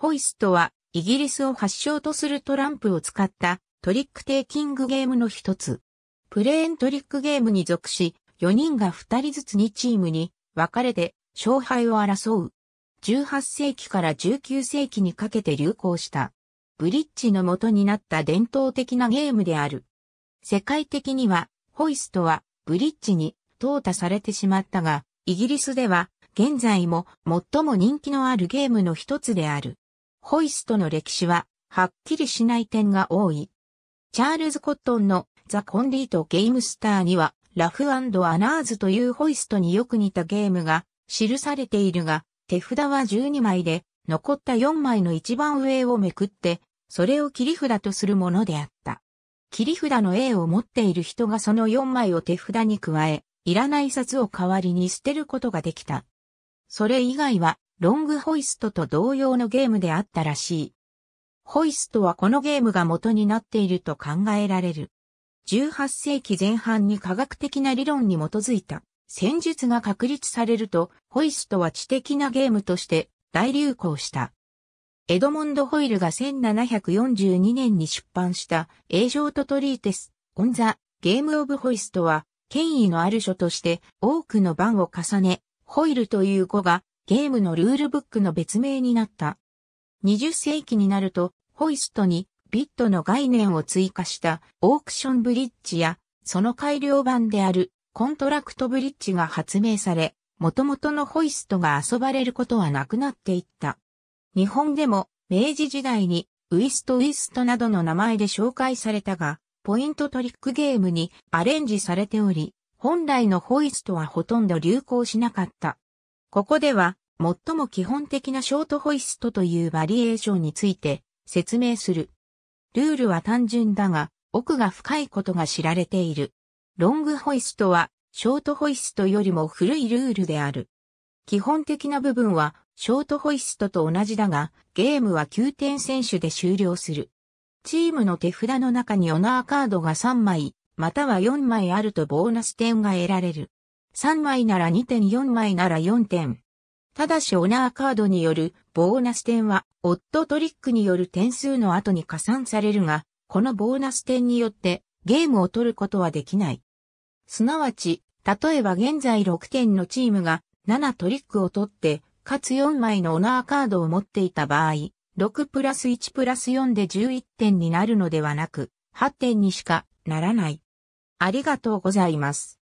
ホイストは、イギリスを発祥とするトランプを使ったトリックテイキングゲームの一つ。プレーントリックゲームに属し、4人が2人ずつ2チームに分かれて勝敗を争う。18世紀から19世紀にかけて流行した。ブリッジの元になった伝統的なゲームである。世界的には、ホイストはブリッジに淘汰されてしまったが、イギリスでは現在も最も人気のあるゲームの一つである。ホイストの歴史は、はっきりしない点が多い。チャールズ・コットンのザ・コンディート・ゲームスターには、ラフアナーズというホイストによく似たゲームが記されているが、手札は12枚で、残った4枚の一番上をめくって、それを切り札とするものであった。切り札の A を持っている人がその4枚を手札に加え、いらない札を代わりに捨てることができた。それ以外はロングホイストと同様のゲームであったらしい。ホイストはこのゲームが元になっていると考えられる。18世紀前半に科学的な理論に基づいた戦術が確立されると、ホイストは知的なゲームとして大流行した。エドモンド・ホイルが1742年に出版したエージョート・トリーテス・オン・ザ・ゲーム・オブ・ホイストは、権威のある書として多くの版を重ね、ホイルという語がゲームのルールブックの別名になった。20世紀になると、ホイストにビットの概念を追加したオークションブリッジや、その改良版であるコントラクトブリッジが発明され、元々のホイストが遊ばれることはなくなっていった。日本でも明治時代にウイストウイストなどの名前で紹介されたが、ポイントトリックゲームにアレンジされており、本来のホイストはほとんど流行しなかった。ここでは最も基本的なショートホイストというバリエーションについて説明する。ルールは単純だが、奥が深いことが知られている。ロングホイストは、ショートホイストよりも古いルールである。基本的な部分は、ショートホイストと同じだが、ゲームは9点選手で終了する。チームの手札の中にオナーカードが3枚、または4枚あるとボーナス点が得られる。3枚なら2点4枚なら4点。ただしオナーカードによるボーナス点は、オットトリックによる点数の後に加算されるが、このボーナス点によってゲームを取ることはできない。すなわち、例えば現在6点のチームが7トリックを取って、かつ4枚のオナーカードを持っていた場合、6プラス1プラス4で11点になるのではなく、8点にしかならない。ありがとうございます。